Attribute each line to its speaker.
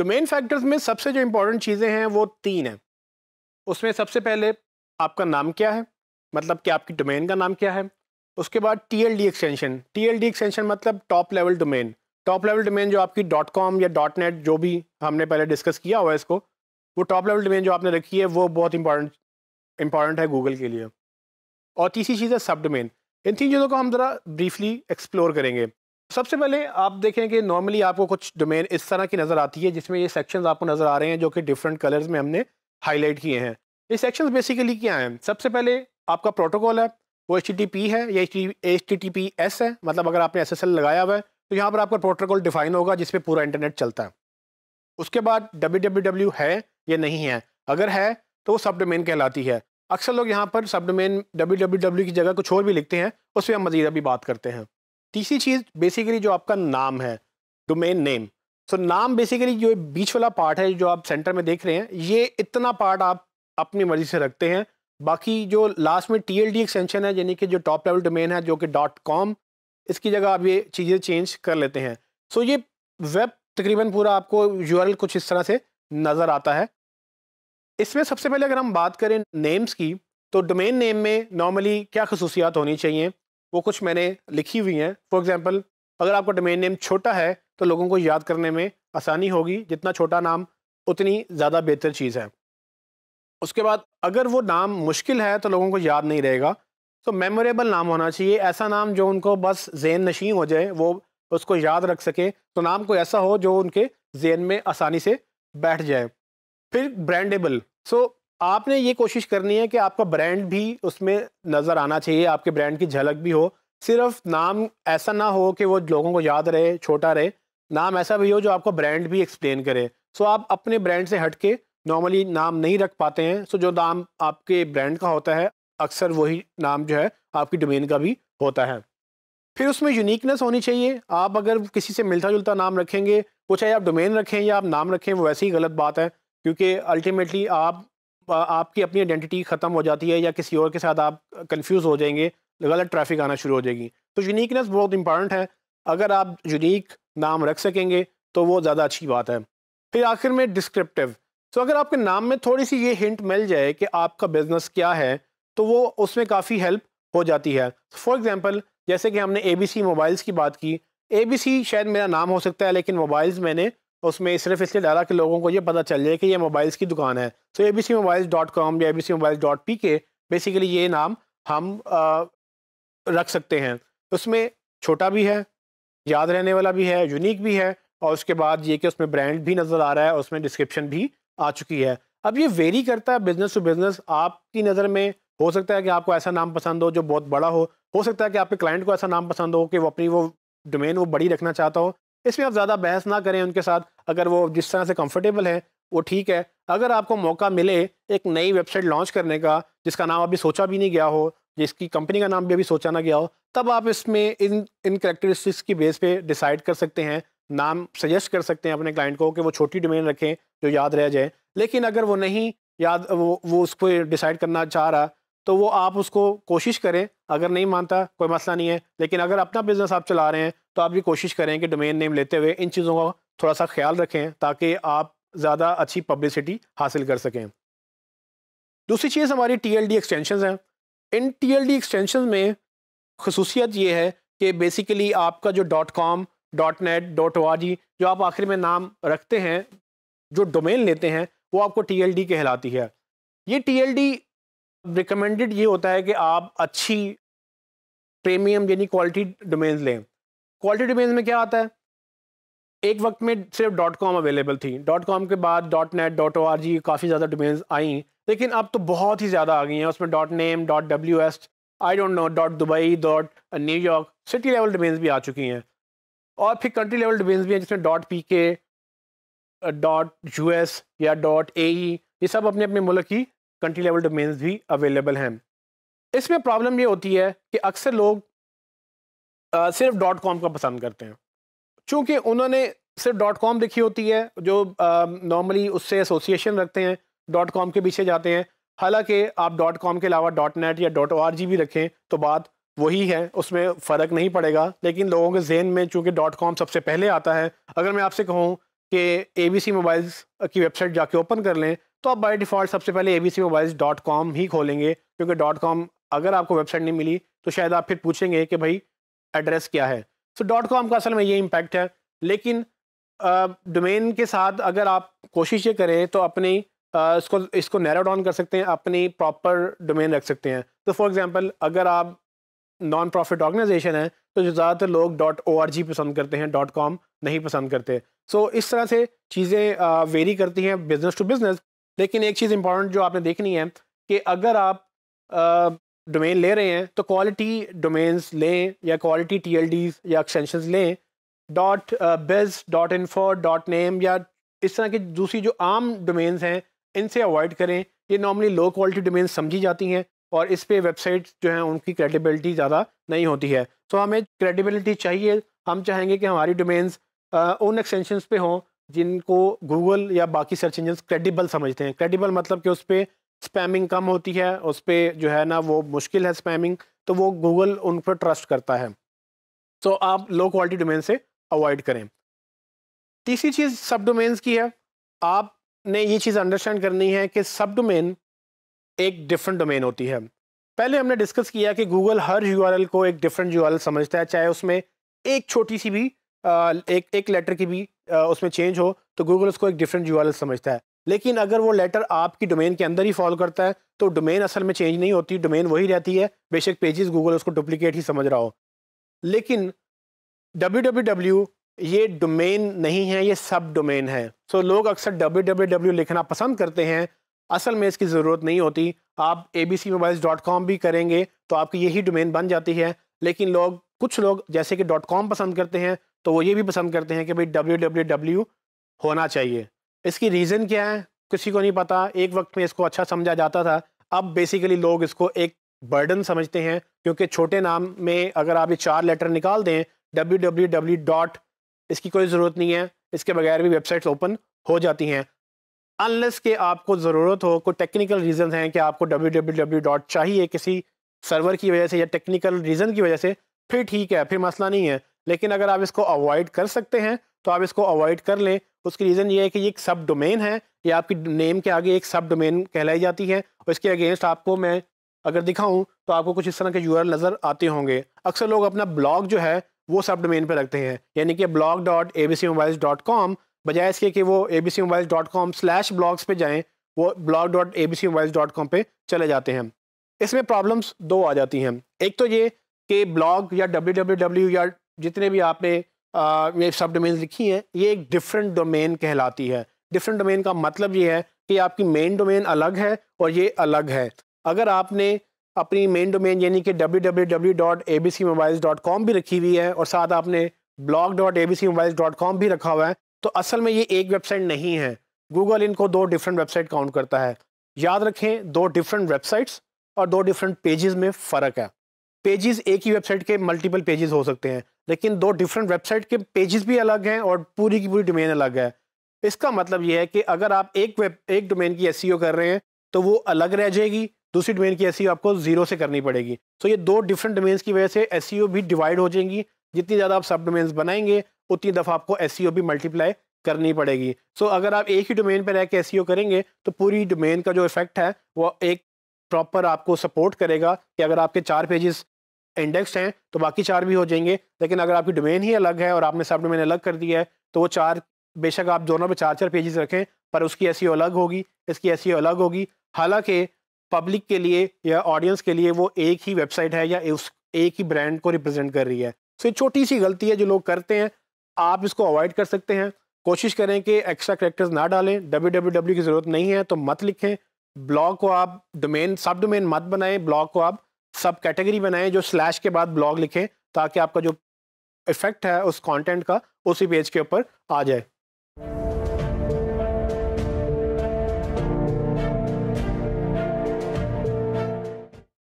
Speaker 1: तो main factors में सबसे जो इम्पोर्टेंट चीज़ें हैं वो तीन हैं उसमें सबसे पहले आपका नाम क्या है मतलब कि आपकी डोमेन का नाम क्या है उसके बाद T L D extension T L D extension मतलब top level domain top level domain जो आपकी डॉट कॉम या डॉट नेट जो भी हमने पहले डिस्कस किया हुआ है इसको वो टॉप लेवल डोमेन जो आपने रखी है वो बहुत इंपॉर्टेंट इंपॉर्टेंट है गूगल के लिए और तीसरी चीज़ है सब डोमेन इन तीन चीज़ों को हम ज़रा ब्रीफली एक्सप्लोर करेंगे सबसे पहले आप देखें कि नॉर्मली आपको कुछ डोमेन इस तरह की नज़र आती है जिसमें ये सेक्शंस आपको नज़र आ रहे हैं जो कि डिफरेंट कलर्स में हमने हाईलाइट किए हैं ये सेक्शंस बेसिकली क्या हैं सबसे पहले आपका प्रोटोकॉल है वो एच है या एच टी है मतलब अगर आपने एस लगाया हुआ है तो यहाँ पर आपका प्रोटोकॉल डिफाइन होगा जिसपे पूरा इंटरनेट चलता है उसके बाद डब्ल्यू है या नहीं है अगर है तो वो सब डोमेन कहलाती है अक्सर लोग यहाँ पर सब डोमेन डब्ल्यू की जगह कुछ और भी लिखते हैं उस पर हम मजीद अभी बात करते हैं तीसरी चीज़ बेसिकली जो आपका नाम है डोमेन नेम सो नाम बेसिकली जो बीच वाला पार्ट है जो आप सेंटर में देख रहे हैं ये इतना पार्ट आप अपनी मर्जी से रखते हैं बाकी जो लास्ट में टी एल डी एक्सटेंशन है यानी कि जो टॉप लेवल डोमेन है जो कि डॉट कॉम इसकी जगह आप ये चीज़ें चेंज कर लेते हैं सो so ये वेब तकरीबन पूरा आपको यू कुछ इस तरह से नज़र आता है इसमें सबसे पहले अगर हम बात करें नेम्स की तो डोमेन नेम में नॉर्मली क्या खसूसियात होनी चाहिए वो कुछ मैंने लिखी हुई हैं फॉर एग्ज़ाम्पल अगर आपका डोमेन नेम छोटा है तो लोगों को याद करने में आसानी होगी जितना छोटा नाम उतनी ज़्यादा बेहतर चीज़ है उसके बाद अगर वो नाम मुश्किल है तो लोगों को याद नहीं रहेगा तो मेमोरेबल नाम होना चाहिए ऐसा नाम जो उनको बस जेन नशीन हो जाए वो उसको याद रख सके तो नाम कोई ऐसा हो जो उनके जेन में आसानी से बैठ जाए फिर ब्रांडेबल सो आपने ये कोशिश करनी है कि आपका ब्रांड भी उसमें नज़र आना चाहिए आपके ब्रांड की झलक भी हो सिर्फ नाम ऐसा ना हो कि वो लोगों को याद रहे छोटा रहे नाम ऐसा भी हो जो आपका ब्रांड भी एक्सप्लेन करे सो आप अपने ब्रांड से हट के नॉर्मली नाम नहीं रख पाते हैं सो जो नाम आपके ब्रांड का होता है अक्सर वही नाम जो है आपकी डोमेन का भी होता है फिर उसमें यूनिकनेस होनी चाहिए आप अगर किसी से मिलता जुलता नाम रखेंगे वो चाहे आप डोमेन रखें या आप नाम रखें वो वैसे ही गलत बात है क्योंकि अल्टीमेटली आप आपकी अपनी आइडेंटिटी ख़त्म हो जाती है या किसी और के साथ आप कन्फ्यूज़ हो जाएंगे गलत ट्रैफिक आना शुरू हो जाएगी तो यूनिकनेस बहुत इंपॉर्टेंट है अगर आप यूनिक नाम रख सकेंगे तो वो ज़्यादा अच्छी बात है फिर आखिर में डिस्क्रिप्टिव तो अगर आपके नाम में थोड़ी सी ये हिंट मिल जाए कि आपका बिज़नेस क्या है तो वो उसमें काफ़ी हेल्प हो जाती है फॉर एग्ज़ाम्पल जैसे कि हमने ए मोबाइल्स की बात की ए शायद मेरा नाम हो सकता है लेकिन मोबाइल्स मैंने तो उसमें सिर्फ इसलिए डाला कि लोगों को ये पता चल जाए कि ये मोबाइल्स की दुकान है so A B C mobiles dot com या A B C mobiles dot P K basically ये नाम हम आ, रख सकते हैं उसमें छोटा भी है याद रहने वाला भी है यूनिक भी है और उसके बाद ये कि उसमें ब्रांड भी नज़र आ रहा है और उसमें डिस्क्रिप्शन भी आ चुकी है अब ये वेरी करता है बिज़नेस टू बिज़नेस आपकी नज़र में हो सकता है कि आपको ऐसा नाम पसंद हो जो बहुत बड़ा हो हो सकता है कि आपके क्लाइंट को ऐसा नाम पसंद हो कि वो अपनी वो डोमेन वो बड़ी रखना चाहता हो इसमें आप ज़्यादा बहस ना करें उनके साथ अगर वो जिस तरह से कंफर्टेबल हैं वो ठीक है अगर आपको मौका मिले एक नई वेबसाइट लॉन्च करने का जिसका नाम अभी सोचा भी नहीं गया हो जिसकी कंपनी का नाम भी अभी सोचा ना गया हो तब आप इसमें इन इन करेक्टरिस्टिक्स की बेस पे डिसाइड कर सकते हैं नाम सजेस्ट कर सकते हैं अपने क्लाइंट को कि वो छोटी डोमेन रखें जो याद रह जाए लेकिन अगर वो नहीं याद वो वो उसको डिसाइड करना चाह रहा तो वो आप उसको कोशिश करें अगर नहीं मानता कोई मसला नहीं है लेकिन अगर अपना बिज़नेस आप चला रहे हैं तो आप भी कोशिश करें कि डोमेन नेम लेते हुए इन चीज़ों का थोड़ा सा ख्याल रखें ताकि आप ज़्यादा अच्छी पब्लिसिटी हासिल कर सकें दूसरी चीज़ हमारी टी एल डी एक्सटेंशन हैं इन टी एल डी एक्सटेंशन में खसूसियत ये है कि बेसिकली आपका जो dot com dot net dot O जो आप आखिर में नाम रखते हैं जो डोमेन लेते हैं वो आपको टी एल डी कहलाती है ये टी एल डी रिकमेंडेड ये होता है कि आप अच्छी प्रीमियम यानी क्वालिटी डोमेन्स लें क्वालिटी डोमेन्स में क्या आता है एक वक्त में सिर्फ डॉट कॉम अवेलेबल थी डॉट कॉम के बाद dot net dot O R G काफ़ी ज़्यादा डोमेन्स आई लेकिन अब तो बहुत ही ज़्यादा आ गई हैं उसमें dot name dot W S I don't know dot Dubai dot New York city level domains भी आ चुकी हैं और फिर कंट्री लेवल डोमेन्स भी हैं जिसमें dot P K dot U S या डॉट ए e, ये सब अपने अपने मुल्क की कंट्री लेवल डोमेन्स भी अवेलेबल हैं इसमें प्रॉब्लम ये होती है कि अक्सर लोग सिर्फ डॉट कॉम का पसंद करते हैं चूँकि उन्होंने सिर्फ डॉट कॉम लिखी होती है जो नॉर्मली उससे एसोसिएशन रखते हैं डॉट कॉम के पीछे जाते हैं हालांकि आप डॉट कॉम के अलावा डॉट नेट या डॉट ओ आर जी भी रखें तो बात वही है उसमें फ़र्क नहीं पड़ेगा लेकिन लोगों के जहन में चूँकि डॉट कॉम सबसे पहले आता है अगर मैं आपसे कहूँ कि ए बी सी मोबाइल्स की वेबसाइट जाके ओपन कर लें तो आप बाई डिफ़ॉल्ट सबसे पहले A B C mobiles dot com ही खोलेंगे क्योंकि डॉट कॉम अगर आपको वेबसाइट नहीं मिली तो शायद आप फिर पूछेंगे कि भाई एड्रेस क्या है सो डॉट कॉम का असल में ये इम्पैक्ट है लेकिन डोमेन के साथ अगर आप कोशिश ये करें तो अपनी आ, इसको इसको नैरो डाउन कर सकते हैं अपनी प्रॉपर डोमेन रख सकते हैं तो फॉर एग्जांपल अगर आप नॉन प्रॉफिट ऑर्गेनाइजेशन है तो ज़्यादातर लोग डॉट ओ आर जी पसंद करते हैं डॉट कॉम नहीं पसंद करते सो so, इस तरह से चीज़ें वेरी करती हैं बिजनेस टू बिजनेस लेकिन एक चीज़ इंपॉर्टेंट जो आपने देखनी है कि अगर आप डोमेन ले रहे हैं तो क्वालिटी डोमेन्स लें या क्वालिटी टी या एक्सटेंशन लें dot biz dot info dot name या इस तरह की दूसरी जो आम डोमेन्स हैं इनसे अवॉइड करें ये नॉर्मली लो क्वालिटी डोमेन्स समझी जाती हैं और इस पर वेबसाइट जो हैं उनकी क्रेडिबिलिटी ज़्यादा नहीं होती है तो हमें क्रेडिबिलिटी चाहिए हम चाहेंगे कि हमारी डोमेन्स uh, उन एक्सटेंशन पर हों जिनको गूगल या बाकी सर्च इंजन क्रेडिबल समझते हैं क्रेडिबल मतलब कि उस पर स्पैमिंग कम होती है उस पर जो है ना वो मुश्किल है स्पैमिंग तो वो गूगल उन पर ट्रस्ट करता है तो आप लो क्वालिटी डोमेन से अवॉइड करें तीसरी चीज़ सब डोमेन्स की है आपने ये चीज़ अंडरस्टैंड करनी है कि सब डोमेन एक डिफरेंट डोमेन होती है पहले हमने डिस्कस किया कि गूगल हर यू को एक डिफरेंट यू समझता है चाहे उसमें एक छोटी सी भी एक एक लेटर की भी उसमें चेंज हो तो गूगल उसको एक डिफरेंट यू समझता है लेकिन अगर वो लेटर आपकी डोमेन के अंदर ही फॉल करता है तो डोमेन असल में चेंज नहीं होती डोमेन वही रहती है बेशक पेजेस गूगल उसको डुप्लिकेट ही समझ रहा हो लेकिन डब्ल्यू ये डोमेन नहीं है ये सब डोमेन है सो so, लोग अक्सर डब्ल्यू लिखना पसंद करते हैं असल में इसकी ज़रूरत नहीं होती आप A C mobiles dot com भी करेंगे तो आपकी यही डोमेन बन जाती है लेकिन लोग कुछ लोग जैसे कि डॉट कॉम पसंद करते हैं तो वो ये भी पसंद करते हैं कि भाई डब्ल्यू डब्ल्यू डब्ल्यू होना चाहिए इसकी रीज़न क्या है किसी को नहीं पता एक वक्त में इसको अच्छा समझा जाता था अब बेसिकली लोग इसको एक बर्डन समझते हैं क्योंकि छोटे नाम में अगर आप ये चार लेटर निकाल दें डब्ल्यू डब्ल्यू डब्ल्यू डॉट इसकी कोई ज़रूरत नहीं है इसके बगैर भी वेबसाइट्स ओपन हो जाती हैं अनलेस के आपको ज़रूरत हो कोई टेक्निकल रीज़न हैं कि आपको डब्ल्यू डब्ल्यू डब्ल्यू डॉट चाहिए किसी सर्वर की वजह से या टेक्निकल रीज़न की वजह से फिर ठीक है फिर मसला नहीं है लेकिन अगर आप इसको अवॉइड कर सकते हैं तो आप इसको अवॉइड कर लें उसकी रीज़न ये है कि ये एक सब डोमेन है ये आपकी नेम के आगे एक सब डोमेन कहलाई जाती है और इसके अगेंस्ट आपको मैं अगर दिखाऊं तो आपको कुछ इस तरह के यू नज़र आते होंगे अक्सर लोग अपना ब्लॉग जो है वो सब डोमेन पर रखते हैं यानी कि blog dot A B C mobiles dot com बजाय इसके कि वो A B C mobiles dot com slash blogs पर जाएँ वो blog dot A B C mobiles dot com पर चले जाते हैं इसमें प्रॉब्लम्स दो आ जाती हैं एक तो ये कि ब्लॉग या डब्ल्यू डब्ल्यू डब्ल्यू या जितने भी आपने ये सब डोमेन्स लिखी हैं ये एक डिफरेंट डोमेन कहलाती है डिफरेंट डोमेन का मतलब ये है कि आपकी मेन डोमेन अलग है और ये अलग है अगर आपने अपनी मेन डोमेन यानी कि www.abcmobiles.com भी रखी हुई है और साथ आपने blog.abcmobiles.com भी रखा हुआ है तो असल में ये एक वेबसाइट नहीं है गूगल इनको दो डिफरेंट वेबसाइट काउंट करता है याद रखें दो डिफरेंट वेबसाइट्स और दो डिफरेंट पेजेस में फ़र्क है पेजेस एक ही वेबसाइट के मल्टीपल पेजेस हो सकते हैं लेकिन दो डिफरेंट वेबसाइट के पेजेस भी अलग हैं और पूरी की पूरी डोमेन अलग है इसका मतलब यह है कि अगर आप एक वेब एक डोमेन की एस e कर रहे हैं तो वो अलग रह जाएगी दूसरी डोमेन की एस e आपको ज़ीरो से करनी पड़ेगी तो ये दो डिफरेंट डोमेन्स की वजह से एस e भी डिवाइड हो जाएंगी जितनी ज़्यादा आप सब डोमेन्स बनाएंगे उतनी दफ़ा आपको एस भी मल्टीप्लाई करनी पड़ेगी सो so, अगर आप एक ही डोमेन पर रह के एस करेंगे तो पूरी डोमेन का जो इफेक्ट है वो एक प्रॉपर आपको सपोर्ट करेगा कि अगर आपके चार पेजेस इंडेक्स हैं तो बाकी चार भी हो जाएंगे लेकिन अगर आपकी डोमेन ही अलग है और आपने सब डोमेन अलग कर दिया है तो वो चार बेशक आप दोनों पे चार चार पेजेस रखें पर उसकी ऐसी अलग होगी इसकी ऐसी अलग होगी हालांकि पब्लिक के लिए या ऑडियंस के लिए वो एक ही वेबसाइट है या उस एक ही ब्रांड को रिप्रेजेंट कर रही है सो ये छोटी सी गलती है जो लोग करते हैं आप इसको अवॉइड कर सकते हैं कोशिश करें कि एक्स्ट्रा करेक्टर्स ना डालें डब्ल्यू की ज़रूरत नहीं है तो मत लिखें ब्लॉग को आप डोमेन सब डोमेन मत बनाएं ब्लॉग को आप सब कैटेगरी बनाएं जो स्लैश के बाद ब्लॉग लिखें ताकि आपका जो इफेक्ट है उस कंटेंट का उसी पेज के ऊपर आ जाए